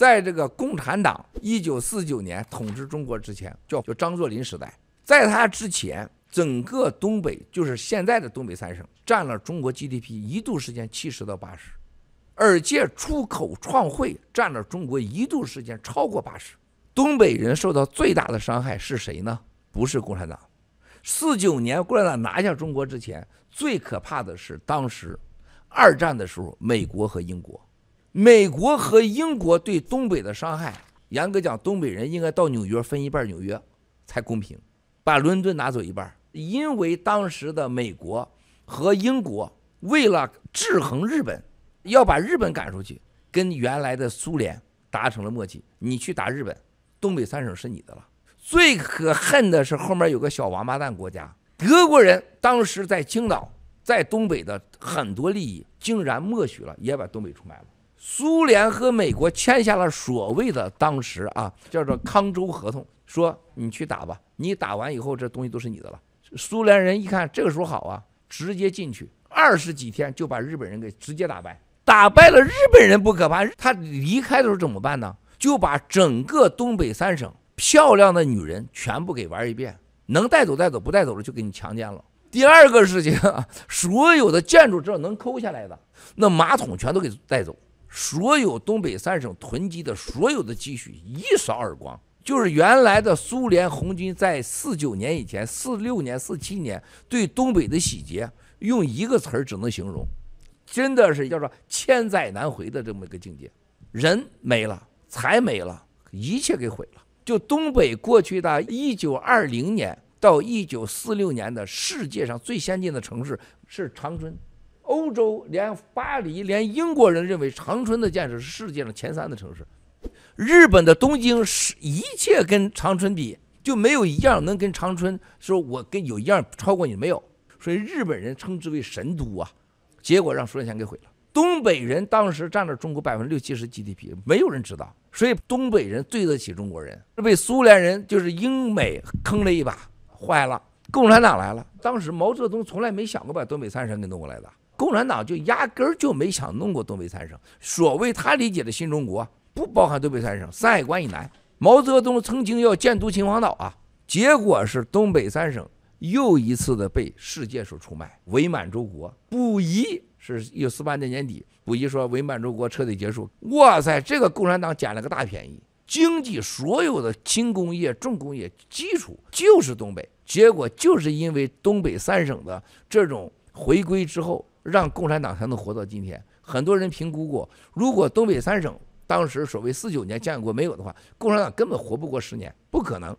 在这个共产党一九四九年统治中国之前，叫叫张作霖时代，在他之前，整个东北就是现在的东北三省，占了中国 GDP 一度时间七十到八十，而且出口创汇占了中国一度时间超过八十。东北人受到最大的伤害是谁呢？不是共产党。四九年共产党拿下中国之前，最可怕的是当时二战的时候，美国和英国。美国和英国对东北的伤害，严格讲，东北人应该到纽约分一半纽约，才公平。把伦敦拿走一半，因为当时的美国和英国为了制衡日本，要把日本赶出去，跟原来的苏联达成了默契。你去打日本，东北三省是你的了。最可恨的是后面有个小王八蛋国家，德国人当时在青岛，在东北的很多利益竟然默许了，也把东北出卖了。苏联和美国签下了所谓的当时啊，叫做康州合同，说你去打吧，你打完以后这东西都是你的了。苏联人一看这个时候好啊，直接进去二十几天就把日本人给直接打败，打败了日本人不可怕，他离开的时候怎么办呢？就把整个东北三省漂亮的女人全部给玩一遍，能带走带走，不带走了就给你强奸了。第二个事情啊，所有的建筑只要能抠下来的，那马桶全都给带走。所有东北三省囤积的所有的积蓄一扫而光，就是原来的苏联红军在四九年以前、四六年、四七年对东北的洗劫，用一个词儿只能形容，真的是叫做千载难回的这么一个境界，人没了，财没了，一切给毁了。就东北过去的一九二零年到一九四六年的世界上最先进的城市是长春。欧洲连巴黎，连英国人认为长春的建设是世界上前三的城市。日本的东京是一切跟长春比，就没有一样能跟长春说，我跟有一样超过你没有？所以日本人称之为神都啊。结果让苏联给毁了。东北人当时占了中国百分之六七十 GDP，没有人知道。所以东北人对得起中国人，被苏联人就是英美坑了一把，坏了。共产党来了，当时毛泽东从来没想过把东北三省给弄过来的。共产党就压根儿就没想弄过东北三省。所谓他理解的新中国，不包含东北三省。山海关以南，毛泽东曾经要建都秦皇岛啊，结果是东北三省又一次的被世界所出卖，伪满洲国。溥仪是九四八年年底，溥仪说伪满洲国彻底结束。哇塞，这个共产党捡了个大便宜。经济所有的轻工业、重工业基础就是东北，结果就是因为东北三省的这种回归之后。让共产党才能活到今天。很多人评估过，如果东北三省当时所谓四九年建国没有的话，共产党根本活不过十年，不可能。